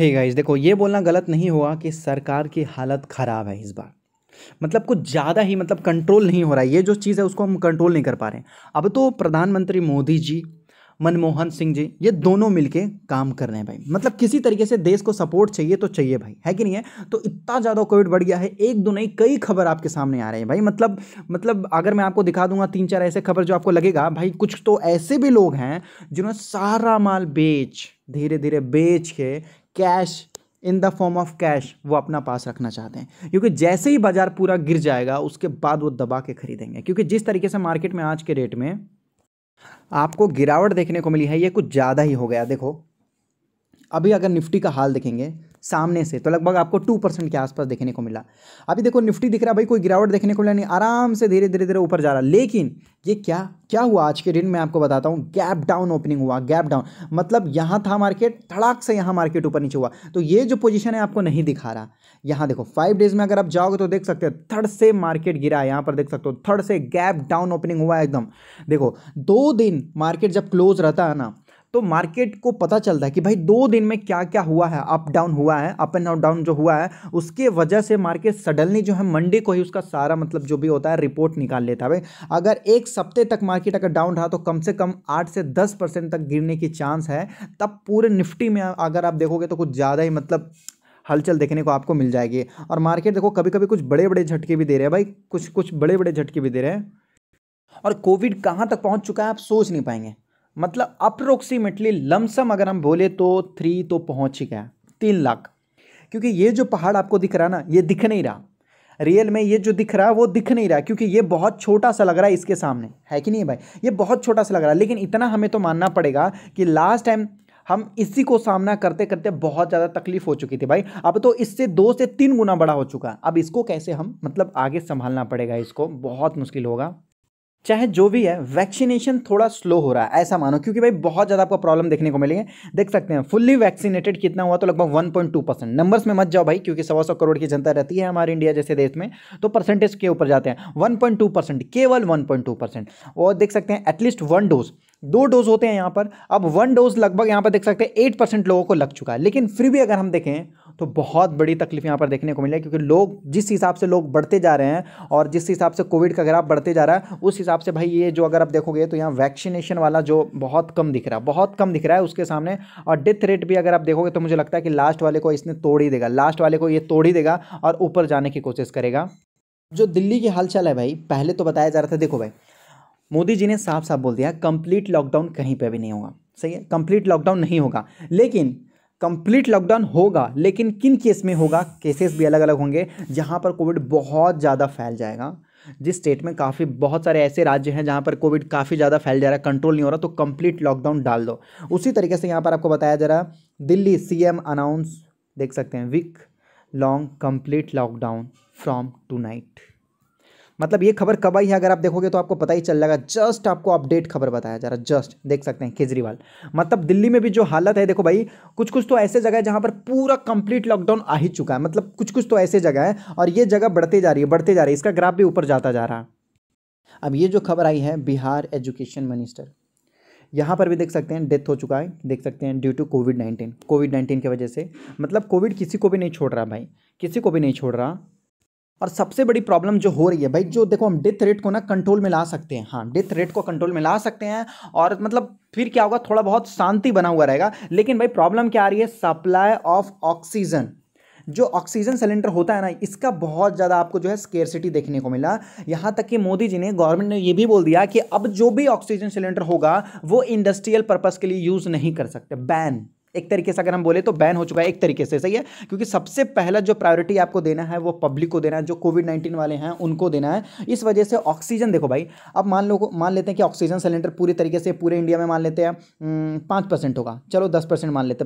hey guys देखो ये बोलना गलत नहीं हुआ कि सरकार की हालत ख़राब है इस बार मतलब कुछ ज़्यादा ही मतलब कंट्रोल नहीं हो रहा है ये जो चीज़ है उसको हम कंट्रोल नहीं कर पा रहे हैं अब तो प्रधानमंत्री मोदी जी मनमोहन सिंह जी ये दोनों मिलके काम कर रहे हैं भाई मतलब किसी तरीके से देश को सपोर्ट चाहिए तो चाहिए भाई है कि नहीं है तो इतना ज़्यादा कोविड बढ़ गया है एक दो नहीं कई खबर आपके सामने आ रहे हैं भाई मतलब मतलब अगर मैं आपको दिखा दूंगा तीन चार ऐसे खबर जो आपको लगेगा भाई कुछ तो ऐसे भी लोग हैं जिन्होंने सारा माल बेच धीरे धीरे बेच के cash in the form of cash वो अपना पास रखना चाहते हैं क्योंकि जैसे ही बाजार पूरा गिर जाएगा उसके बाद वो दबा के खरीदेंगे क्योंकि जिस तरीके से मार्केट में आज के रेट में आपको गिरावट देखने को मिली है ये कुछ ज़्यादा ही हो गया देखो अभी अगर निफ्टी का हाल देखेंगे सामने से तो लगभग आपको टू परसेंट के आसपास देखने को मिला अभी देखो निफ्टी दिख रहा है भाई कोई गिरावट देखने को मिला नहीं आराम से धीरे धीरे धीरे ऊपर जा रहा लेकिन ये क्या क्या हुआ आज के दिन मैं आपको बताता हूँ गैप डाउन ओपनिंग हुआ गैप डाउन मतलब यहाँ था मार्केट धड़ाक से यहाँ मार्केट ऊपर नीचे हुआ तो ये जो पोजिशन है आपको नहीं दिखा रहा यहाँ देखो फाइव डेज में अगर आप जाओगे तो देख सकते हो थर्ड से मार्केट गिरा है यहाँ पर देख सकते हो थर्ड से गैप डाउन ओपनिंग हुआ एकदम देखो दो दिन मार्केट जब क्लोज रहता है ना तो मार्केट को पता चलता है कि भाई दो दिन में क्या क्या हुआ है अप डाउन हुआ है अप एंड डाउन जो हुआ है उसके वजह से मार्केट सडनली जो है मंडे को ही उसका सारा मतलब जो भी होता है रिपोर्ट निकाल लेता है भाई अगर एक सप्ते तक मार्केट अगर डाउन रहा तो कम से कम आठ से दस परसेंट तक गिरने की चांस है तब पूरे निफ्टी में अगर आप देखोगे तो कुछ ज़्यादा ही मतलब हलचल देखने को आपको मिल जाएगी और मार्केट देखो कभी कभी कुछ बड़े बड़े झटके भी दे रहे हैं भाई कुछ कुछ बड़े बड़े झटके भी दे रहे हैं और कोविड कहाँ तक पहुँच चुका है आप सोच नहीं पाएंगे मतलब अप्रोक्सीमेटली लमसम अगर हम बोले तो थ्री तो पहुंच ही गया तीन लाख क्योंकि ये जो पहाड़ आपको दिख रहा ना ये दिख नहीं रहा रियल में ये जो दिख रहा है वो दिख नहीं रहा क्योंकि ये बहुत छोटा सा लग रहा है इसके सामने है कि नहीं भाई ये बहुत छोटा सा लग रहा है लेकिन इतना हमें तो मानना पड़ेगा कि लास्ट टाइम हम इसी को सामना करते करते बहुत ज़्यादा तकलीफ हो चुकी थी भाई अब तो इससे दो से तीन गुना बड़ा हो चुका अब इसको कैसे हम मतलब आगे संभालना पड़ेगा इसको बहुत मुश्किल होगा चाहे जो भी है वैक्सीनेशन थोड़ा स्लो हो रहा है ऐसा मानो क्योंकि भाई बहुत ज़्यादा आपको प्रॉब्लम देखने को मिलेंगे देख सकते हैं फुल्ली वैक्सीनेटेड कितना हुआ तो लगभग 1.2 परसेंट नंबर्स में मत जाओ भाई क्योंकि सवा सौ करोड़ की जनता रहती है हमारे इंडिया जैसे देश में तो परसेंटेज के ऊपर जाते हैं 1.2 परसेंट केवल 1.2 परसेंट और देख सकते हैं एटलीस्ट वन डोज दो डोज होते हैं यहाँ पर अब वन डोज लगभग यहाँ पर देख सकते हैं एट परसेंट लोगों को लग चुका है लेकिन फिर भी अगर हम देखें तो बहुत बड़ी तकलीफ यहाँ पर देखने को मिली है क्योंकि लोग जिस हिसाब से लोग बढ़ते जा रहे हैं और जिस हिसाब से कोविड का ग्राफ बढ़ते जा रहा है उस हिसाब से भाई ये जो अगर आप देखोगे तो यहाँ वैक्सीनेशन वाला जो बहुत कम दिख रहा है बहुत कम दिख रहा है उसके सामने और डेथ रेट भी अगर आप देखोगे तो मुझे लगता है कि लास्ट वाले को इसने तोड़ ही देगा लास्ट वाले को ये तोड़ ही देगा और ऊपर जाने की कोशिश करेगा जो दिल्ली की हालचाल है भाई पहले तो बताया जा रहा था देखो भाई मोदी जी ने साफ साफ बोल दिया कंप्लीट लॉकडाउन कहीं पे भी नहीं होगा सही है कंप्लीट लॉकडाउन नहीं होगा लेकिन कंप्लीट लॉकडाउन होगा लेकिन किन केस में होगा केसेस भी अलग अलग होंगे जहाँ पर कोविड बहुत ज़्यादा फैल जाएगा जिस स्टेट में काफ़ी बहुत सारे ऐसे राज्य हैं जहाँ पर कोविड काफ़ी ज़्यादा फैल जा रहा है कंट्रोल नहीं हो रहा तो कंप्लीट लॉकडाउन डाल दो उसी तरीके से यहाँ पर आपको बताया जा रहा दिल्ली सी अनाउंस देख सकते हैं week long complete lockdown from tonight मतलब ये खबर कब आई है अगर आप देखोगे तो आपको पता ही चल जाएगा जस्ट आपको अपडेट खबर बताया जा रहा है जस्ट देख सकते हैं केजरीवाल मतलब दिल्ली में भी जो हालत है देखो भाई कुछ कुछ तो ऐसे जगह है जहाँ पर पूरा कंप्लीट लॉकडाउन आ ही चुका है मतलब कुछ कुछ तो ऐसे जगह है और ये जगह बढ़ते जा रही है बढ़ते जा रही है इसका ग्राफ भी ऊपर जाता जा रहा है अब ये जो खबर आई है बिहार एजुकेशन मिनिस्टर यहाँ पर भी देख सकते हैं डेथ हो चुका है देख सकते हैं due to COVID nineteen COVID nineteen की वजह से मतलब कोविड किसी को भी नहीं छोड़ रहा भाई किसी को भी नहीं छोड़ रहा और सबसे बड़ी प्रॉब्लम जो हो रही है भाई जो देखो हम डेथ रेट को ना कंट्रोल में ला सकते हैं हाँ डेथ रेट को कंट्रोल में ला सकते हैं और मतलब फिर क्या होगा थोड़ा बहुत शांति बना हुआ रहेगा लेकिन भाई प्रॉब्लम क्या आ रही है सप्लाई ऑफ ऑक्सीजन जो ऑक्सीजन सिलेंडर होता है ना इसका बहुत ज़्यादा आपको जो है स्केरसिटी देखने को मिला यहाँ तक कि मोदी जी ने गवर्नमेंट ने ये भी बोल दिया कि अब जो भी ऑक्सीजन सिलेंडर होगा वो इंडस्ट्रियल पर्पज़ के लिए यूज़ नहीं कर सकते बैन एक तरीके से अगर हम बोले तो बैन हो चुका है एक तरीके से सही है क्योंकि सबसे पहला जो प्रायोरिटी आपको देना है वो पब्लिक को देना है जो कोविड नाइन्टीन वाले हैं उनको देना है इस वजह से ऑक्सीजन देखो भाई अब मान लो मान लेते हैं कि ऑक्सीजन सिलेंडर पूरी तरीके से पूरे इंडिया में मान लेते हैं पाँच परसेंट होगा चलो दस परसेंट मान लेते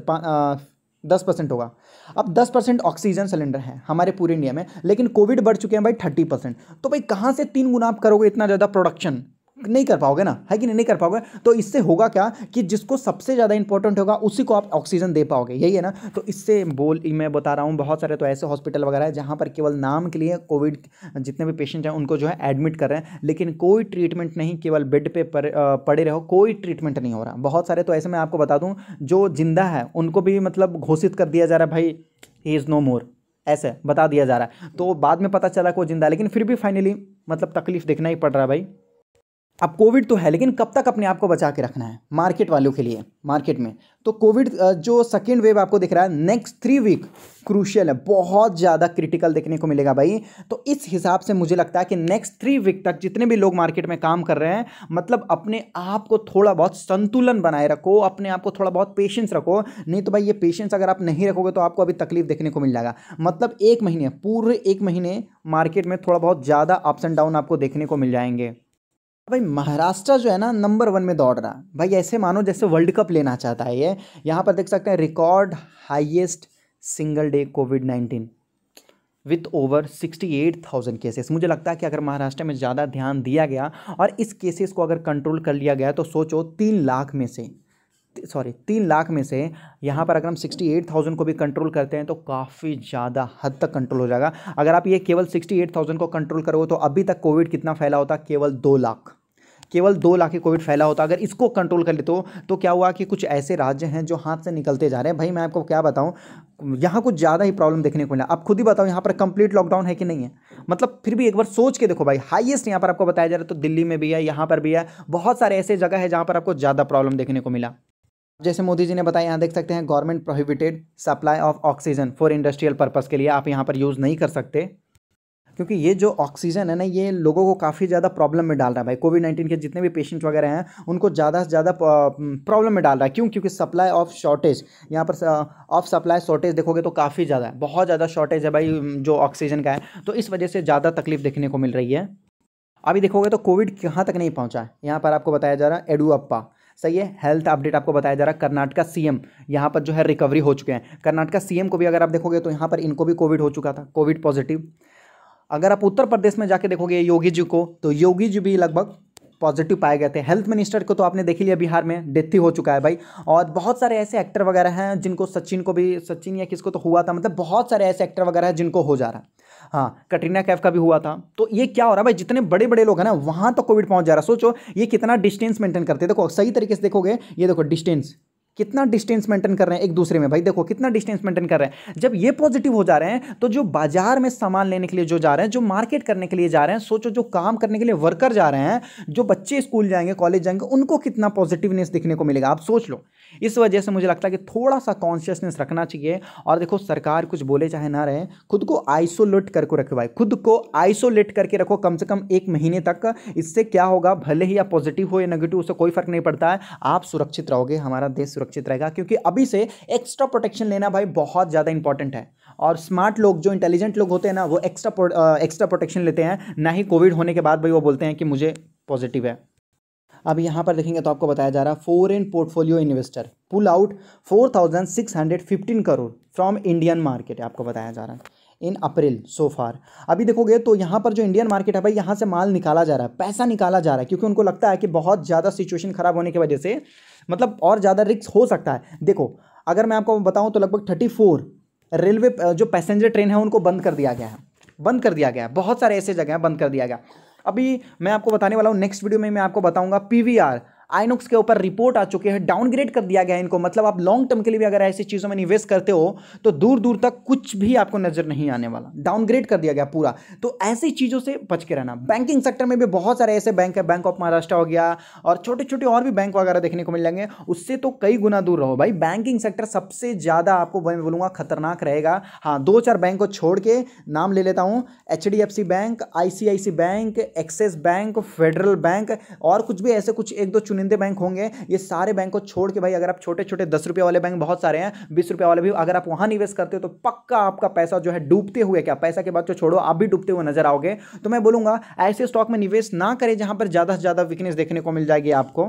दस परसेंट होगा अब दस परसेंट ऑक्सीजन सिलेंडर है हमारे पूरे इंडिया में लेकिन कोविड बढ़ चुके हैं भाई थर्टी परसेंट तो भाई कहाँ से तीन गुना आप करोगे इतना ज़्यादा प्रोडक्शन नहीं कर पाओगे ना है कि नहीं, नहीं कर पाओगे तो इससे होगा क्या कि जिसको सबसे ज़्यादा इंपॉर्टेंट होगा उसी को आप ऑक्सीजन दे पाओगे यही है ना तो इससे बोल मैं बता रहा हूँ बहुत सारे तो ऐसे हॉस्पिटल वगैरह है जहाँ पर केवल नाम के लिए कोविड जितने भी पेशेंट हैं उनको जो है एडमिट कर रहे हैं लेकिन कोई ट्रीटमेंट नहीं केवल बेड पर, पड़े रहो कोई ट्रीटमेंट नहीं हो रहा बहुत सारे तो ऐसे मैं आपको बता दूँ जो जिंदा है उनको भी मतलब घोषित कर दिया जा रहा है भाई ही इज़ नो मोर ऐसे बता दिया जा रहा है तो बाद में पता चला कोई जिंदा लेकिन फिर भी फाइनली मतलब तकलीफ़ देखना ही पड़ रहा है भाई अब कोविड तो है लेकिन कब तक अपने आप को बचा के रखना है मार्केट वालों के लिए मार्केट में तो कोविड जो सेकेंड वेव आपको दिख रहा है नेक्स्ट थ्री वीक क्रूशियल है बहुत ज़्यादा क्रिटिकल देखने को मिलेगा भाई तो इस हिसाब से मुझे लगता है कि नेक्स्ट थ्री वीक तक जितने भी लोग मार्केट में काम कर रहे हैं मतलब अपने आप को थोड़ा बहुत संतुलन बनाए रखो अपने आप को थोड़ा बहुत पेशेंस रखो नहीं तो भाई ये पेशेंस अगर आप नहीं रखोगे तो आपको अभी तकलीफ देखने को मिल जाएगा मतलब एक महीने पूरे एक महीने मार्केट में थोड़ा बहुत ज़्यादा अप्स एंड डाउन आपको देखने को मिल जाएंगे भाई महाराष्ट्र जो है ना नंबर वन में दौड़ रहा भाई ऐसे मानो जैसे वर्ल्ड कप लेना चाहता है ये यहाँ पर देख सकते हैं record highest single day COVID nineteen with over sixty eight thousand cases मुझे लगता है कि अगर महाराष्ट्र में ज़्यादा ध्यान दिया गया और इस केसेस को अगर कंट्रोल कर लिया गया तो सोचो तीन लाख में से सॉरी तीन लाख में से यहाँ पर अगर हम सिक्सटी एट थाउजेंड को भी कंट्रोल करते हैं तो काफ़ी ज़्यादा हद तक कंट्रोल हो जाएगा अगर आप ये केवल सिक्सटी एट थाउजेंड को कंट्रोल करोगे तो अभी तक कोविड कितना फैला होता केवल दो लाख केवल दो लाख ही कोविड फैला होता अगर इसको कंट्रोल कर लेते हो तो क्या हुआ कि कुछ ऐसे राज्य हैं जो हाथ से निकलते जा रहे हैं भाई मैं आपको क्या बताऊं यहाँ कुछ ज़्यादा ही प्रॉब्लम देखने को मिला आप खुद ही बताओ यहाँ पर कंप्लीट लॉकडाउन है कि नहीं है मतलब फिर भी एक बार सोच के देखो भाई हाइएस्ट यहाँ पर आपको बताया जा रहा है तो दिल्ली में भी है यहाँ पर भी है बहुत सारे ऐसे जगह है जहाँ पर आपको ज़्यादा प्रॉब्लम देखने को मिला जैसे मोदी जी ने बताया यहाँ देख सकते हैं government prohibited supply of oxygen for industrial purpose के लिए आप यहाँ पर यूज़ नहीं कर सकते क्योंकि ये जो ऑक्सीजन है ना ये लोगों को काफ़ी ज़्यादा प्रॉब्लम में डाल रहा है भाई कोविड नाइन्टीन के जितने भी पेशेंट वगैरह हैं उनको ज़्यादा से ज़्यादा प्रॉब्लम में डाल रहा है क्यों क्योंकि सप्लाई ऑफ शॉर्टेज यहाँ पर ऑफ सप्लाई शॉर्टेज देखोगे तो काफ़ी ज़्यादा है बहुत ज़्यादा शॉर्टेज है भाई जो ऑक्सीजन का है तो इस वजह से ज़्यादा तकलीफ देखने को मिल रही है अभी देखोगे तो कोविड कहाँ तक नहीं पहुँचा है यहाँ पर आपको बताया जा रहा है एडुअप्पा सही है हेल्थ अपडेट आपको बताया जा रहा है कर्नाटक सीएम यहाँ पर जो है रिकवरी हो चुके हैं कर्नाटका सीएम को भी अगर आप देखोगे तो यहाँ पर इनको भी कोविड हो चुका था कोविड पॉजिटिव अगर आप उत्तर प्रदेश में जाके देखोगे योगी जी को तो योगी जी भी लगभग पॉजिटिव पाए गए थे हेल्थ मिनिस्टर को तो आपने देख लिया बिहार में डेथ ही हो चुका है भाई और बहुत सारे ऐसे एक्टर वगैरह हैं जिनको सचिन को भी सचिन या किसको तो हुआ था मतलब बहुत सारे ऐसे एक्टर वगैरह हैं जिनको हो जा रहा है हाँ कटरीना कैफ का भी हुआ था तो ये क्या हो रहा है भाई जितने बड़े बड़े लोग हैं ना वहाँ तक तो कोविड पहुँच जा रहा है सोचो ये कितना डिस्टेंस मेंटेन करते देखो सही तरीके से देखोगे ये देखो डिस्टेंस कितना डिस्टेंस मेंटेन कर रहे हैं एक दूसरे में भाई देखो कितना डिस्टेंस मेंटेन कर रहे हैं जब ये पॉजिटिव हो जा रहे हैं तो जो बाजार में सामान लेने के लिए जो जा रहे हैं जो मार्केट करने के लिए जा रहे हैं सोचो जो काम करने के लिए वर्कर जा रहे हैं जो बच्चे स्कूल जाएंगे कॉलेज जाएंगे उनको कितना पॉजिटिवनेस देखने को मिलेगा आप सोच लो इस वजह से मुझे लगता है कि थोड़ा सा कॉन्शियसनेस रखना चाहिए और देखो सरकार कुछ बोले चाहे ना रहे खुद को आइसोलेट करके रखो भाई खुद को आइसोलेट करके रखो कम से कम एक महीने तक इससे क्या होगा भले ही आप पॉजिटिव हो या नेगेटिव उससे कोई फर्क नहीं पड़ता है आप सुरक्षित रहोगे हमारा देश सुरक्षित रहेगा क्योंकि अभी से एक्स्ट्रा प्रोटेक्शन लेना भाई बहुत ज़्यादा इंपॉर्टेंट है और स्मार्ट लोग जो इंटेलिजेंट लोग होते हैं ना वो एक्स्ट्रा एक्स्ट्रा प्रोटेक्शन लेते हैं ना ही कोविड होने के बाद भाई वो बोलते हैं कि मुझे पॉजिटिव है अब यहाँ पर देखेंगे तो आपको बताया जा रहा है foreign portfolio investor pull out four thousand six hundred fifteen crore from Indian market आपको बताया जा रहा है इन अप्रैल सो फार अभी देखोगे तो यहाँ पर जो इंडियन मार्केट है भाई यहाँ से माल निकाला जा रहा है पैसा निकाला जा रहा है क्योंकि उनको लगता है कि बहुत ज़्यादा सिचुएशन खराब होने की वजह से मतलब और ज़्यादा रिक्स हो सकता है देखो अगर मैं आपको बताऊँ तो लगभग थर्टी फोर रेलवे जो पैसेंजर ट्रेन है उनको बंद कर दिया गया है बंद कर दिया गया है बहुत सारे ऐसे जगह बंद कर दिया गया अभी मैं आपको बताने वाला हूँ नेक्स्ट वीडियो में मैं आपको बताऊँगा पी वी आर आइनोक्स के ऊपर रिपोर्ट आ चुके हैं डाउनग्रेड कर दिया गया है इनको मतलब आप लॉन्ग टर्म के लिए भी अगर ऐसी चीज़ों में निवेश करते हो तो दूर दूर तक कुछ भी आपको नजर नहीं आने वाला डाउनग्रेड कर दिया गया पूरा तो ऐसी चीज़ों से बच के रहना बैंकिंग सेक्टर में भी बहुत सारे ऐसे बैंक है बैंक ऑफ महाराष्ट्र हो गया और छोटे छोटे और भी बैंक वगैरह देखने को मिल जाएंगे उससे तो कई गुना दूर रहो भाई बैंकिंग सेक्टर सबसे ज़्यादा आपको मैं बोलूँगा खतरनाक रहेगा हाँ दो चार बैंक को छोड़ के नाम ले लेता हूँ H bank I bank Axis bank Federal bank और कुछ भी ऐसे कुछ एक दो चुने जितने बैंक होंगे ये सारे बैंक को छोड़ के भाई अगर आप छोटे छोटे दस रुपये वाले बैंक बहुत सारे हैं बीस रुपये वाले भी अगर आप वहाँ निवेश करते हो तो पक्का आपका पैसा जो है डूबते हुए क्या पैसा के बाद जो तो छोड़ो आप भी डूबते हुए नजर आओगे तो मैं बोलूँगा ऐसे स्टॉक में निवेश ना करें जहाँ पर ज़्यादा से ज़्यादा वीकनेस देखने को मिल जाएगी आपको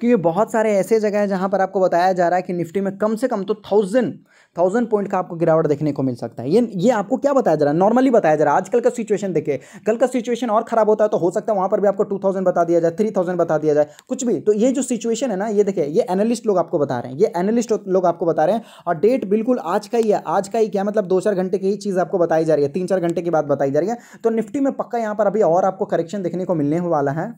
क्योंकि बहुत सारे ऐसे जगह हैं जहाँ पर आपको बताया जा रहा है कि निफ्टी में कम से कम तो थाउजेंड थाउजेंड पॉइंट का आपको गिरावट देखने को मिल सकता है ये ये आपको क्या बताया जा रहा है नॉर्मली बताया जा रहा है आजकल का सिचुएशन देखिए कल का सिचुएशन और खराब होता है तो हो सकता है वहां पर भी आपको टू थाउजेंड बता दिया जाए थ्री थाउजेंड बता दिया जाए कुछ भी तो ये जो सिचुएशन है ना ये देखिए ये एनालिस्ट लोग आपको बता रहे हैं ये एनालिस्ट लोग आपको बता रहे हैं और डेट बिल्कुल आज का ही है आज का ही क्या मतलब दो चार घंटे की ही चीज़ आपको बताई जा रही है तीन चार घंटे की बात बताई जा रही है तो निफ्टी में पक्का यहाँ पर अभी और आपको करेक्शन देखने को मिलने वाला है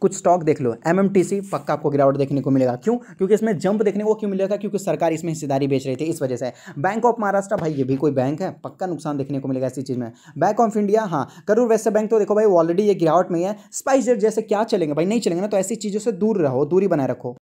कुछ स्टॉक देख लो एमएमटीसी पक्का आपको गिरावट देखने को मिलेगा क्यों क्योंकि इसमें जंप देखने को क्यों मिलेगा क्योंकि सरकार इसमें हिस्सेदारी बेच रही थी इस वजह से बैंक ऑफ महाराष्ट्र भाई ये भी कोई बैंक है पक्का नुकसान देखने को मिलेगा इसी चीज़ में बैंक ऑफ इंडिया हाँ करूर वैसे बैंक तो देखो भाई ऑलरेडी ये गिरावट में है स्पाइस जेट जैसे क्या चलेंगे भाई नहीं चलेंगे ना तो ऐसी चीज़ों से दूर रहो दूरी बनाए रखो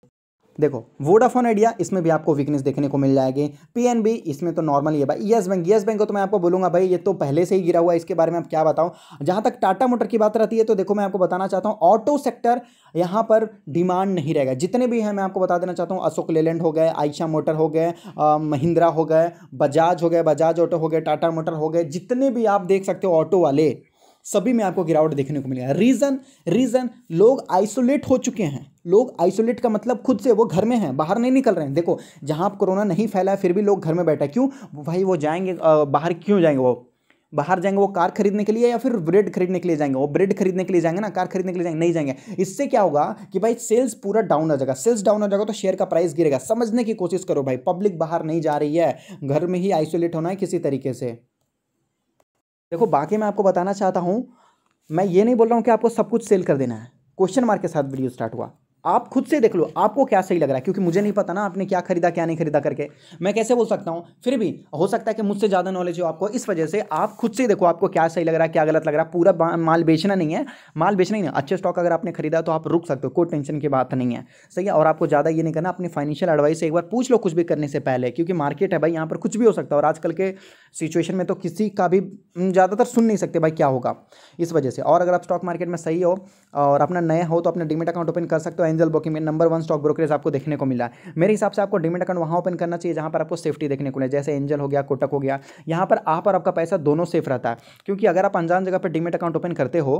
देखो वोडाफोन आइडिया इसमें भी आपको वीकनेस देखने को मिल जाएगी पीएनबी इसमें तो नॉर्मल ही है भाई यस बैंक यस बैंक को तो मैं आपको बोलूंगा भाई ये तो पहले से ही गिरा हुआ है इसके बारे में आप क्या बताऊं जहां तक टाटा मोटर की बात रहती है तो देखो मैं आपको बताना चाहता हूं ऑटो सेक्टर यहां पर डिमांड नहीं रहेगा जितने भी हैं मैं आपको बता देना चाहता हूँ अशोक लेलैंड हो गए आयशा मोटर हो गए महिंद्रा हो गए बजाज हो गए बजाज ऑटो हो गए टाटा मोटर हो गए जितने भी आप देख सकते हो ऑटो वाले सभी में आपको गिरावट देखने को मिलेगा रीज़न रीज़न लोग आइसोलेट हो चुके हैं लोग आइसोलेट का मतलब खुद से वो घर में हैं बाहर नहीं निकल रहे हैं देखो जहाँ आप कोरोना नहीं फैला है फिर भी लोग घर में बैठे क्यों भाई वो जाएंगे बाहर क्यों जाएंगे वो बाहर जाएंगे वो कार खरीदने के लिए या फिर ब्रेड खरीदने के लिए जाएंगे वो ब्रेड खरीदने के लिए जाएंगे ना कार खरीदने के लिए जाएंगे नहीं जाएंगे इससे क्या होगा कि भाई सेल्स पूरा डाउन हो जाएगा सेल्स डाउन हो जाएगा तो शेयर का प्राइस गिरेगा समझने की कोशिश करो भाई पब्लिक बाहर नहीं जा रही है घर में ही आइसोलेट होना है किसी तरीके से देखो बाकी मैं आपको बताना चाहता हूँ मैं ये नहीं बोल रहा हूँ कि आपको सब कुछ सेल कर देना है क्वेश्चन मार्क के साथ वीडियो स्टार्ट हुआ आप खुद से देख लो आपको क्या सही लग रहा है क्योंकि मुझे नहीं पता ना आपने क्या खरीदा क्या नहीं खरीदा करके मैं कैसे बोल सकता हूँ फिर भी हो सकता है कि मुझसे ज़्यादा नॉलेज हो आपको इस वजह से आप खुद से देखो आपको क्या सही लग रहा है क्या गलत लग रहा है पूरा माल बेचना नहीं है माल बेचना ही नहीं अच्छे स्टॉक अगर आपने खरीदा तो आप रुक सकते हो कोई टेंशन की बात नहीं है सही है और आपको ज़्यादा ये नहीं करना अपनी फाइनेंशियल एडवाइस एक बार पूछ लो कुछ भी करने से पहले क्योंकि मार्केट है भाई यहाँ पर कुछ भी हो सकता है और आजकल के सिचुएशन में तो किसी का भी ज़्यादातर सुन नहीं सकते भाई क्या होगा इस वजह से और अगर आप स्टॉक मार्केट में सही हो और अपना नया हो तो अपना डिमेट अकाउंट ओपन कर सकते हो एंजल ब्रोकिंग में नंबर वन स्टॉक ब्रोकरेज आपको देखने को मिला मेरे हिसाब से आपको डिमेट अकाउंट वहाँ ओपन करना चाहिए जहाँ पर आपको सेफ्टी देखने को मिले जैसे एंजल हो गया कोटक हो गया यहाँ पर आप और आपका पैसा दोनों सेफ रहता है क्योंकि अगर आप अनजान जगह पर डिमेट अकाउंट ओपन करते हो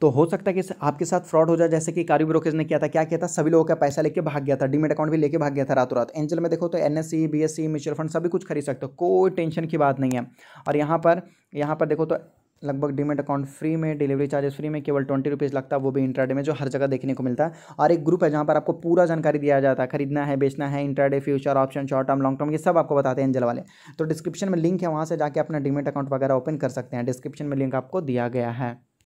तो हो सकता है कि आपके साथ फ्रॉड हो जाए जैसे कि कारी ब्रोकेज ने किया था क्या किया था सभी लोगों का पैसा लेके भाग गया था डीमेट अकाउंट भी लेके भाग गया था रातों रात एंजल में देखो तो एन एस म्यूचुअल फंड सभी कुछ खरीद सकते हो कोई टेंशन की बात नहीं है और यहाँ पर यहाँ पर देखो तो लगभग डीमेट अकाउंट फ्री में डिलीवरी चार्जेस फ्री में केवल ट्वेंटी रुपीज़ लगता है वो भी इंट्राडे में जो हर जगह देखने को मिलता है और एक ग्रुप है जहाँ पर आपको पूरा जानकारी दिया जाता है खरीदना है बेचना है intraday future option short term long term ये सब आपको बताते हैं एंजल वाले तो डिस्क्रिप्शन में लिंक है वहाँ से जाकर अपना डीमेट अकाउंट वगैरह ओपन कर सकते हैं डिस्क्रिप्शन में लिंक आपको दिया गया है